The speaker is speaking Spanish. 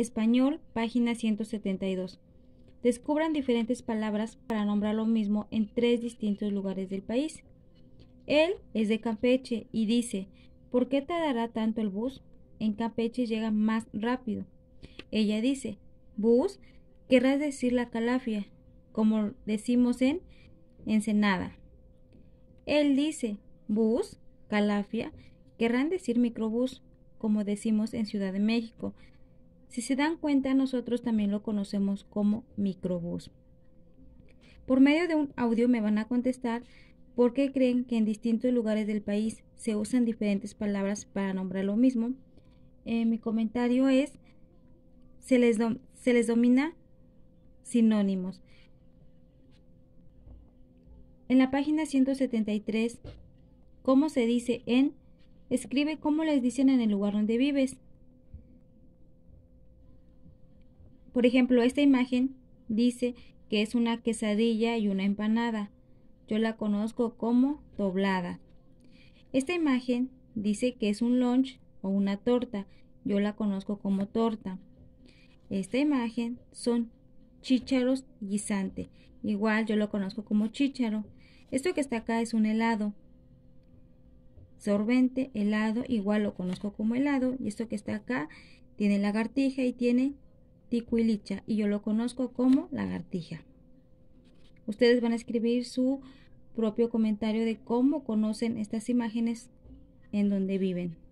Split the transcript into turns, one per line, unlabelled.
Español, página 172. Descubran diferentes palabras para nombrar lo mismo en tres distintos lugares del país. Él es de Campeche y dice, ¿por qué tardará tanto el bus? En Campeche llega más rápido. Ella dice, bus, querrás decir la calafia, como decimos en Ensenada. Él dice, bus, calafia, querrán decir microbús, como decimos en Ciudad de México. Si se dan cuenta, nosotros también lo conocemos como microbús. Por medio de un audio me van a contestar por qué creen que en distintos lugares del país se usan diferentes palabras para nombrar lo mismo. Eh, mi comentario es, se les, se les domina sinónimos. En la página 173, ¿cómo se dice en? Escribe cómo les dicen en el lugar donde vives. Por ejemplo, esta imagen dice que es una quesadilla y una empanada. Yo la conozco como doblada. Esta imagen dice que es un lunch o una torta. Yo la conozco como torta. Esta imagen son chícharos guisante. Igual yo lo conozco como chícharo. Esto que está acá es un helado. Sorbente, helado, igual lo conozco como helado. Y esto que está acá tiene lagartija y tiene y yo lo conozco como lagartija. Ustedes van a escribir su propio comentario de cómo conocen estas imágenes en donde viven.